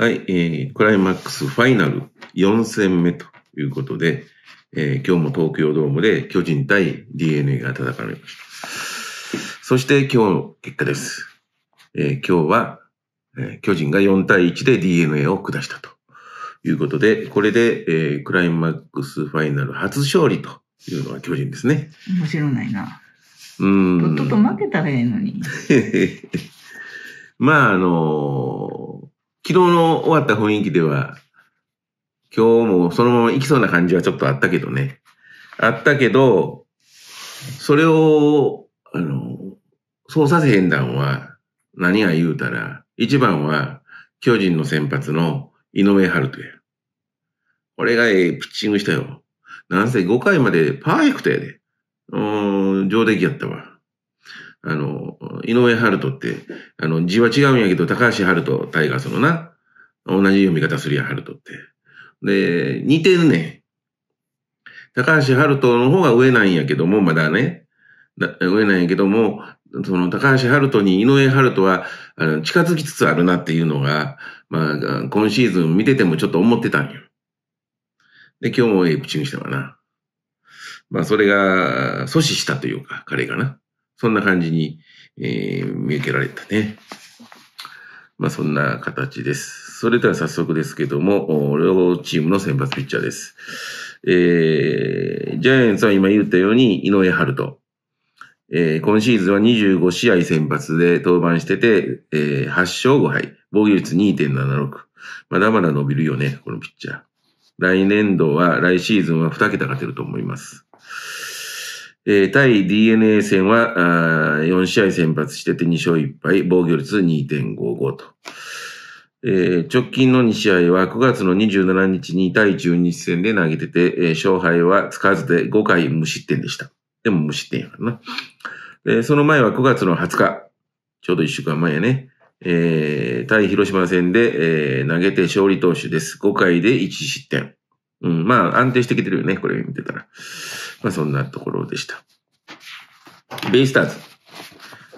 はい、えー、クライマックスファイナル4戦目ということで、えー、今日も東京ドームで巨人対 DNA が戦われました。そして今日の結果です。えー、今日は、えー、巨人が4対1で DNA を下したということで、これで、えー、クライマックスファイナル初勝利というのは巨人ですね。面白ないな。うん。とっとと負けたらええのに。まあ、あのー昨日の終わった雰囲気では、今日もそのまま行きそうな感じはちょっとあったけどね。あったけど、それを、あの、そうさせへんだんは、何が言うたら、一番は、巨人の先発の井上春人や。俺がええピッチングしたよ。なんせ5回までパーフェクトやで。うーん、上出来やったわ。あの、井上春人って、あの、字は違うんやけど、高橋春人、タイガースのな、同じ読み方するやん、春人って。で、似てるね。高橋春人の方が上なんやけども、まだね。だ上なんやけども、その高橋春人に井上春人はあの近づきつつあるなっていうのが、まあ、今シーズン見ててもちょっと思ってたんよ。で、今日もええプチングしたわな。まあ、それが阻止したというか、彼がな。そんな感じに、えー、見受けられたね。まあそんな形です。それでは早速ですけども、両チームの先発ピッチャーです。えー、ジャイアンツは今言ったように、井上春人。えー、今シーズンは25試合先発で登板してて、えー、8勝5敗、防御率2.76。まだまだ伸びるよね、このピッチャー。来年度は、来シーズンは2桁勝てると思います。えー、対 DNA 戦はあ4試合先発してて2勝1敗、防御率2.55と。えー、直近の2試合は9月の27日に対中日戦で投げてて、えー、勝敗はつかずで5回無失点でした。でも無失点やからな。その前は9月の20日、ちょうど1週間前やね。えー、対広島戦で、えー、投げて勝利投手です。5回で1失点。うん、まあ安定してきてるよね、これ見てたら。まあそんなところでした。ベイスターズ。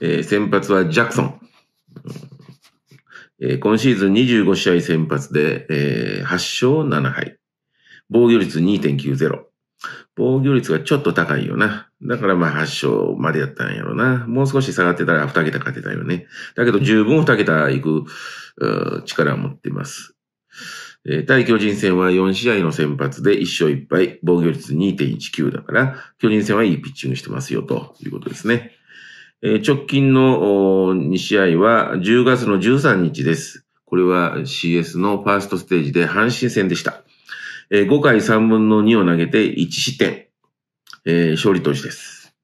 えー、先発はジャクソン。うん、えー、今シーズン25試合先発で、えー、8勝7敗。防御率2.90。防御率がちょっと高いよな。だからまあ8勝までやったんやろな。もう少し下がってたら2桁勝てたよね。だけど十分2桁いく力を持ってます。えー、対巨人戦は4試合の先発で1勝1敗、防御率2.19だから、巨人戦はいいピッチングしてますよということですね。えー、直近の2試合は10月の13日です。これは CS のファーストステージで阪神戦でした。えー、5回3分の2を投げて1失点。えー、勝利投手です。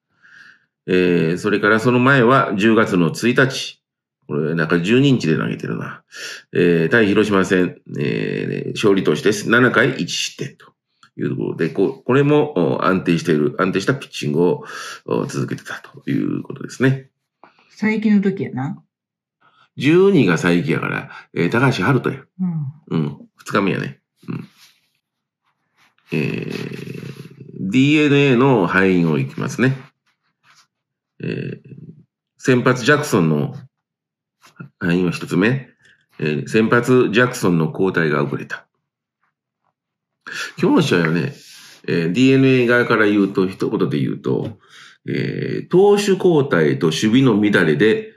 えー、それからその前は10月の1日、これ、なんか12日で投げてるな。えー、対広島戦、えー、勝利投手です。7回1失点というところで、ここれも安定している、安定したピッチングを続けてたということですね。最近の時やな。12が佐伯やから、えー、高橋春人や。うん。うん。2日目やね。うん。えー、DNA の敗因をいきますね。えー、先発ジャクソンの今一つ目、えー、先発ジャクソンの交代が遅れた。今日の試合はね、えー、DNA 側から言うと、一言で言うと、えー、投手交代と守備の乱れで、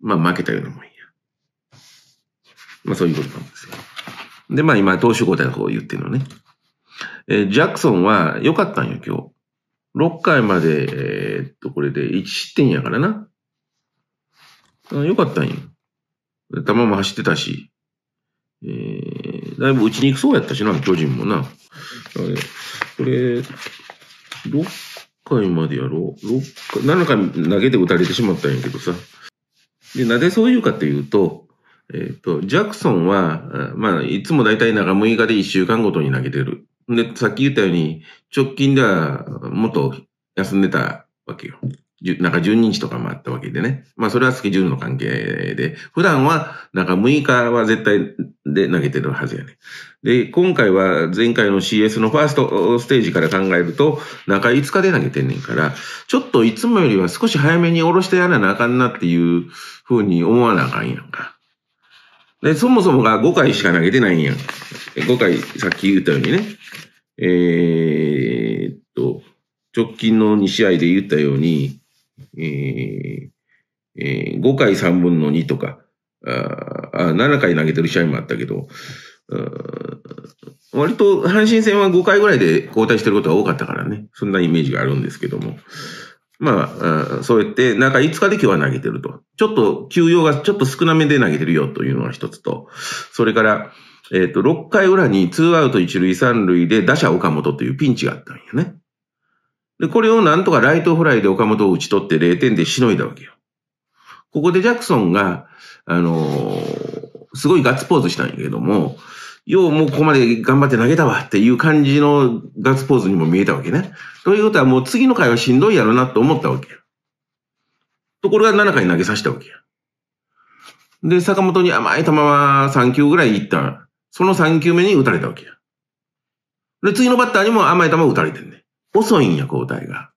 まあ負けたようなもんや。まあそういうことなんですよ。で、まあ今、投手交代の方を言ってるのね。えー、ジャクソンは良かったんよ、今日。6回まで、えー、っと、これで1失点やからな。あよかったんよ。球も走ってたし、えー、だいぶ打ちに行くそうやったしな、巨人もな。これ、6回までやろう。6回、7回投げて打たれてしまったんやけどさ。で、なぜそういうかっていうと、えっ、ー、と、ジャクソンは、まあ、いつもだいたい中6日で1週間ごとに投げてる。で、さっき言ったように、直近ではもっと休んでたわけよ。なんか12日とかもあったわけでね。まあそれはスケジュールの関係で、普段はなんか6日は絶対で投げてるはずやね。で、今回は前回の CS のファーストステージから考えると、中5日で投げてんねんから、ちょっといつもよりは少し早めに下ろしてやらなあかんなっていうふうに思わなあかんやんか。で、そもそもが5回しか投げてないんやん。5回、さっき言ったようにね。えー、っと、直近の2試合で言ったように、えー、えー、5回3分の2とか、ああ7回投げてる試合もあったけど、割と阪神戦は5回ぐらいで交代してることが多かったからね、そんなイメージがあるんですけども。まあ、そうやってなんか5日で今日は投げてると。ちょっと休養がちょっと少なめで投げてるよというのが一つと、それから、えっ、ー、と、6回裏に2アウト1塁3塁で打者岡本というピンチがあったんよね。で、これをなんとかライトフライで岡本を打ち取って0点でしのいだわけよ。ここでジャクソンが、あのー、すごいガッツポーズしたんやけども、ようもうここまで頑張って投げたわっていう感じのガッツポーズにも見えたわけね。ということはもう次の回はしんどいやろなと思ったわけところが7回投げさせたわけや。で、坂本に甘い球は3球ぐらいいった。その3球目に打たれたわけや。で、次のバッターにも甘い球を打たれてんね。遅いんや、交代が。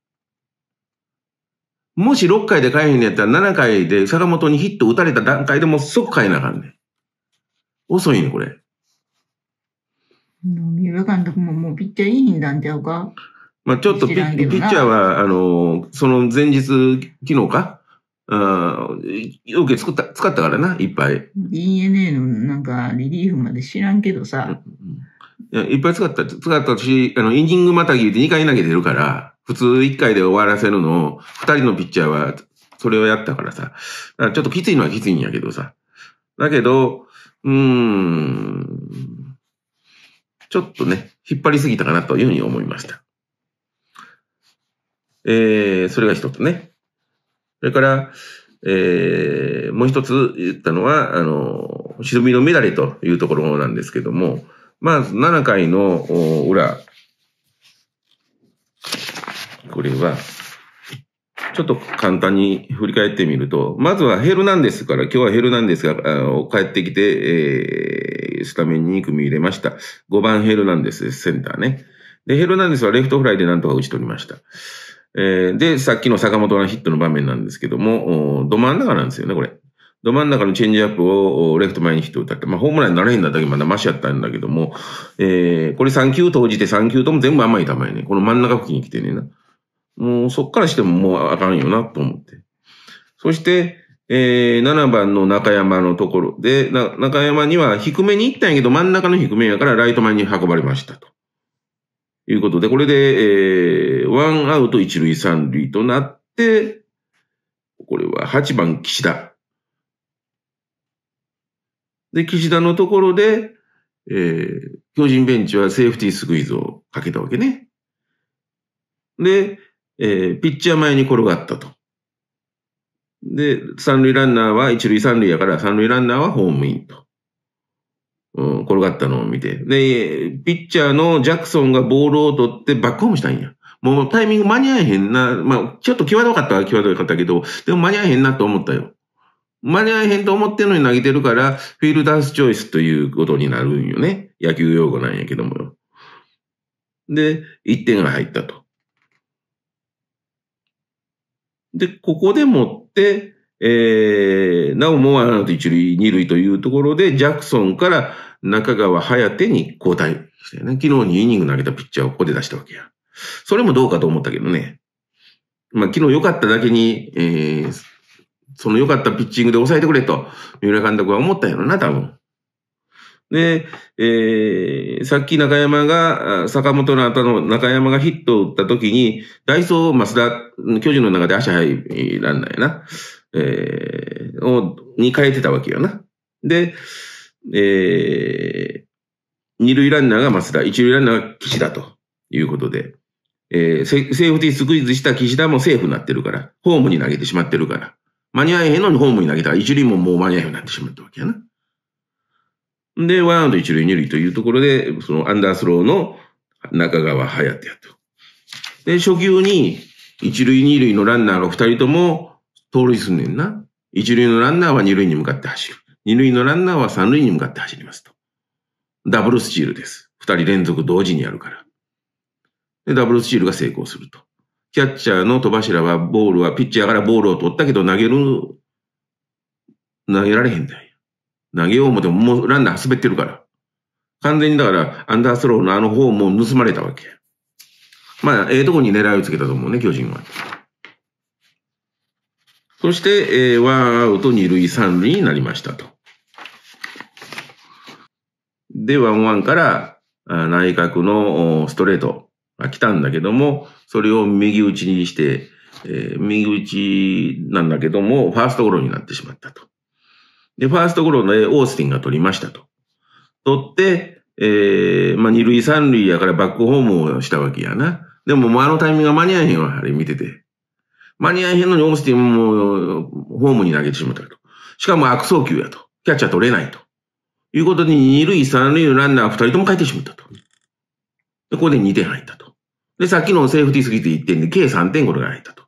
もし6回で帰へんねやったら7回で坂本にヒット打たれた段階でもう即帰なあかんねん。遅いね、これ。三浦監督ももうピッチャーいいんだんちゃうかまあちょっとピッピッチャーは、あの、その前日、昨日かうん、容器作った、使ったからな、いっぱい。DNA のなんかリリーフまで知らんけどさ、うんいや、いっぱい使った、使ったし、あの、インィングまたぎで2回投げてるから、普通1回で終わらせるのを、2人のピッチャーは、それをやったからさ。らちょっときついのはきついんやけどさ。だけど、うーん、ちょっとね、引っ張りすぎたかなというふうに思いました。えー、それが一つね。それから、えー、もう一つ言ったのは、あの、沈みのメダレというところなんですけども、まあ、7回の裏、これは、ちょっと簡単に振り返ってみると、まずはヘルナンデスから、今日はヘルナンデスがあの帰ってきて、えー、スタメンに組み入れました。5番ヘルナンデスです、センターね。で、ヘルナンデスはレフトフライでなんとか打ち取りました。えー、で、さっきの坂本のヒットの場面なんですけども、ど真ん中なんですよね、これ。ど真ん中のチェンジアップをレフト前にヒット打ったって、まあ、ホームランになれへんだったけど、まだマシやったんだけども、えー、これ3球投じて3球とも全部甘い球やねこの真ん中付近に来てねな。もうそっからしてももうあかんよなと思って。そして、えー、7番の中山のところで、中山には低めに行ったんやけど、真ん中の低めやからライト前に運ばれましたと。いうことで、これで、えー、ワンアウト一塁三塁となって、これは8番岸田。で、岸田のところで、えー、巨人ベンチはセーフティースクイズをかけたわけね。で、えー、ピッチャー前に転がったと。で、三塁ランナーは一塁三塁やから、三塁ランナーはホームインと。うん、転がったのを見て。で、ピッチャーのジャクソンがボールを取ってバックホームしたんや。もうタイミング間に合えへんな。まあ、ちょっと際どかったは際どかったけど、でも間に合えへんなと思ったよ。間に合えへんと思ってんのに投げてるから、フィールダースチョイスということになるんよね。野球用語なんやけどもよ。で、1点が入ったと。で、ここでもって、えー、なおもワンアウト一塁二塁というところで、ジャクソンから中川颯に交代したよね。昨日2イニング投げたピッチャーをここで出したわけや。それもどうかと思ったけどね。まあ、昨日良かっただけに、えー、その良かったピッチングで抑えてくれと、三浦監督は思ったんやろな、多分。で、えー、さっき中山が、坂本の後の中山がヒットを打った時に、ダイソー、マスダ、巨人の中で足入らんないな、えー、を、に変えてたわけよな。で、えー、二塁ランナーがマスダ、一塁ランナーが岸田ということで、えー、セーフティースクイズした岸田もセーフになってるから、ホームに投げてしまってるから。間に合えへんのにホームに投げたら一塁ももう間に合えへんようになってしまったわけやな。で、ワンアウト一塁二塁というところで、そのアンダースローの中川隼っと。で、初球に一塁二塁のランナーが二人とも盗塁すんねんな。一塁のランナーは二塁に向かって走る。二塁のランナーは三塁に向かって走りますと。ダブルスチールです。二人連続同時にやるから。で、ダブルスチールが成功すると。キャッチャーの戸柱はボールは、ピッチャーからボールを取ったけど投げる、投げられへんだよ。投げよう思っても、もうランナー滑ってるから。完全にだから、アンダースローのあの方も盗まれたわけ。まあ、ええー、とこに狙いをつけたと思うね、巨人は。そして、えー、ワンアウト二塁三塁になりましたと。で、ワンワンから、内角のストレートが来たんだけども、それを右打ちにして、えー、右打ちなんだけども、ファーストゴロになってしまったと。で、ファーストゴロでオースティンが取りましたと。取って、えー、まあ、二塁三塁やからバックホームをしたわけやな。でも、もうあのタイミングが間に合えへんわ、あれ見てて。間に合えへんのにオースティンもホームに投げてしまったと。しかも悪送球やと。キャッチャー取れないと。いうことに二塁三塁のランナー二人とも帰ってしまったと。で、ここで2点入ったと。で、さっきのセーフティーすぎて1点で、計3点これが入ったと。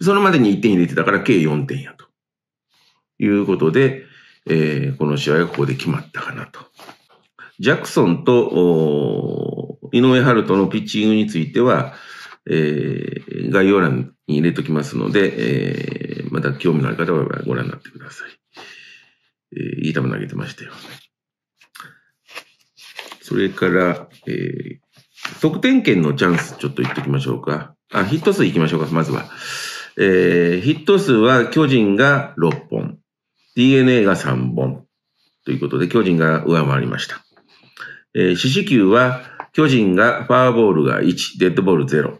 そのまでに1点入れてたから、計4点やと。いうことで、えー、この試合がここで決まったかなと。ジャクソンと井上春人のピッチングについては、えー、概要欄に入れときますので、えー、また興味のある方はご覧になってください。えー、いい球投げてましたよね。それから、えー、得点圏のチャンス、ちょっと言っておきましょうか。あ、ヒット数いきましょうか、まずは。えー、ヒット数は巨人が6本、DNA が3本ということで、巨人が上回りました。えー、四死球は巨人がファーボールが1、デッドボール0。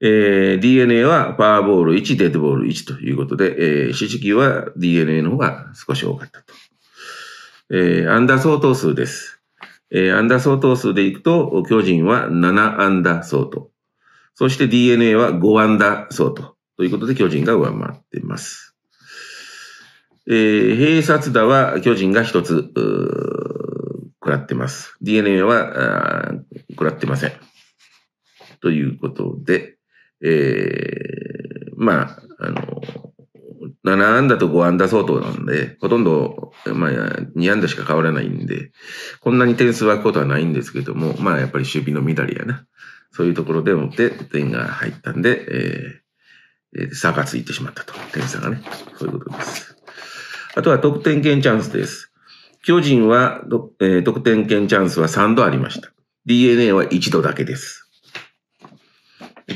えー、DNA はファーボール1、デッドボール1ということで、えー、四死球は DNA の方が少し多かったと。えー、アンダー相当数です。えー、アンダー相当数でいくと、巨人は7アンダー相当。そして DNA は5アンダー相当。ということで、巨人が上回っています。えー、併殺打は巨人が1つ、くらってます。DNA は、くらってません。ということで、えー、まあ、あの、7安打と5安打相当なんで、ほとんど、まあ、2安打しか変わらないんで、こんなに点数湧くことはないんですけども、まあ、やっぱり守備の乱れやな。そういうところでもって点が入ったんで、えー、差がついてしまったと。点差がね。そういうことです。あとは得点圏チャンスです。巨人は、えー、得点圏チャンスは3度ありました。DNA は1度だけです。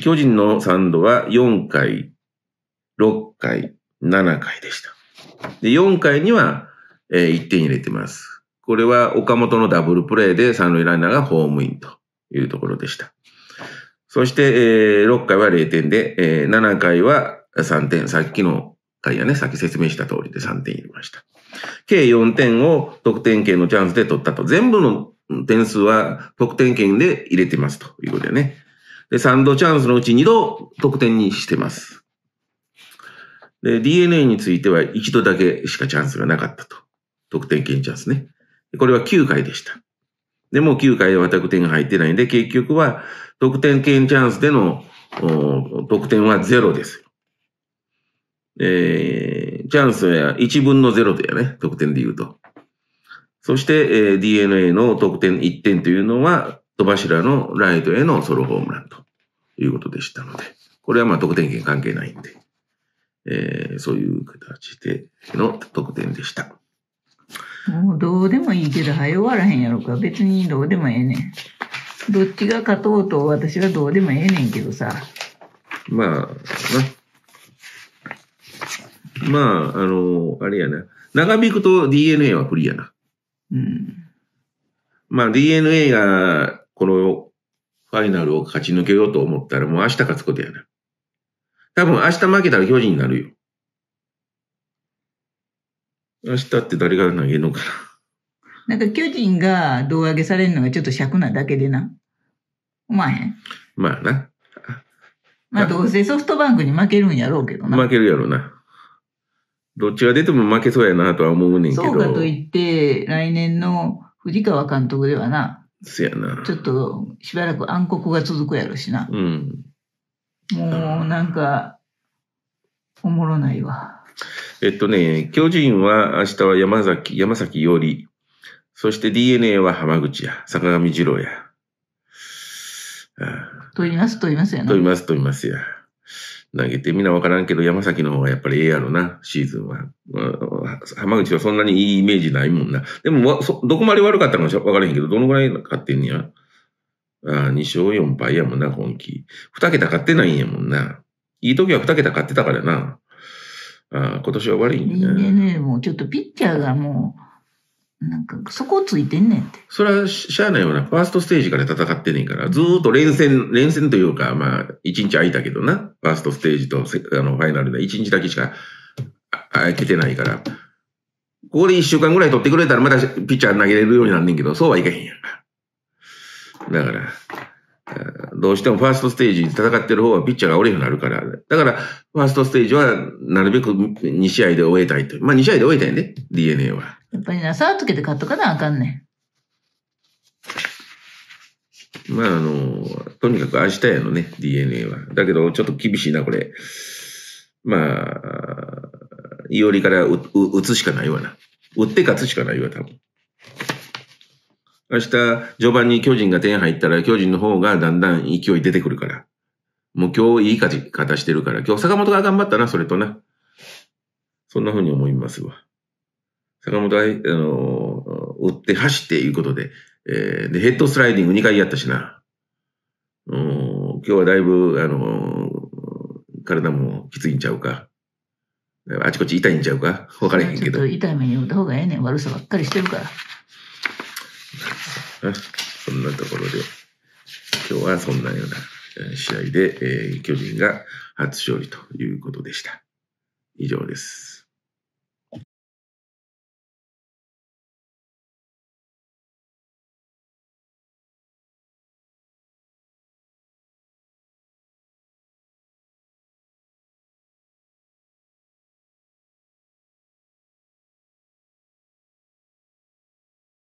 巨人の3度は4回、6回、7回でした。で、4回には、えー、1点入れてます。これは岡本のダブルプレーで三塁ランナーがホームインというところでした。そして、えー、6回は0点で、えー、7回は3点。さっきの回はね、さっき説明した通りで3点入れました。計4点を得点圏のチャンスで取ったと。全部の点数は得点圏で入れてますということでね。で、3度チャンスのうち2度得点にしてます。で、DNA については一度だけしかチャンスがなかったと。得点圏チャンスね。これは9回でした。でも9回では得点が入ってないんで、結局は得点圏チャンスでの得点はゼロですえー、チャンスは1分の0だよね、得点で言うと。そして、えー、DNA の得点1点というのは、戸柱のライトへのソロホームランということでしたので、これはまあ得点圏関係ないんで。えー、そういう形での特典でした。もうどうでもいいけど、早終わらへんやろか。別にどうでもええねん。どっちが勝とうと私はどうでもええねんけどさ。まあ、な。まあ、あのあれやな。長引くと DNA は不利やな。うん。まあ DNA がこのファイナルを勝ち抜けようと思ったらもう明日勝つことやな。多分明日負けたら巨人になるよ。明日って誰が投げるのかな。なんか巨人が胴上げされるのがちょっと尺なだけでな。思わへん。まあな。まあどうせソフトバンクに負けるんやろうけどな。負けるやろうな。どっちが出ても負けそうやなとは思うねんけど。そうかといって、来年の藤川監督ではな。うやな。ちょっとしばらく暗黒が続くやろしな。うん。もうなんか、おもろないわ。えっとね、巨人は明日は山崎、山崎より、そして DNA は浜口や、坂上二郎や。飛います、飛いますやな。飛います、言いますや。投げてみんなわからんけど、山崎の方がやっぱりええやろな、シーズンは。浜口はそんなにいいイメージないもんな。でも、どこまで悪かったかもわからへんけど、どのぐらい勝ってんねや。あ2勝4敗やもんな、今季。2桁勝ってないんやもんな。いい時は2桁勝ってたからな。あ今年は悪いんやな。いいね、もうちょっとピッチャーがもう、なんか、そこついてんねんって。それはしゃあないような、ファーストステージから戦ってねんから、ずーっと連戦、連戦というか、まあ、1日空いたけどな、ファーストステージとあのファイナルで1日だけしか空けてないから、ここで1週間ぐらい取ってくれたら、またピッチャー投げれるようになんねんけど、そうはいかへんやんか。だから、どうしてもファーストステージ戦ってる方はピッチャーが折れようになるから。だから、ファーストステージはなるべく2試合で終えたいと。まあ2試合で終えたいね、DNA は。やっぱりな、さあつけて勝っとかなあかんねん。まああの、とにかく明日やのね、DNA は。だけど、ちょっと厳しいな、これ。まあ、いおりから打つしかないわな。打って勝つしかないわ、多分。明日、序盤に巨人が点入ったら、巨人の方がだんだん勢い出てくるから。もう今日いい勝ち方してるから、今日坂本が頑張ったな、それとな。そんな風に思いますわ。坂本は、あのー、打って走っていうことで、えー、で、ヘッドスライディング2回やったしな。うん、今日はだいぶ、あのー、体もきついんちゃうか。あちこち痛いんちゃうかわからへんけど。ちょっと痛い目に打った方がええねん。悪さばっかりしてるから。そんなところで、今日はそんなような試合で、えー、巨人が初勝利ということでした。以上です。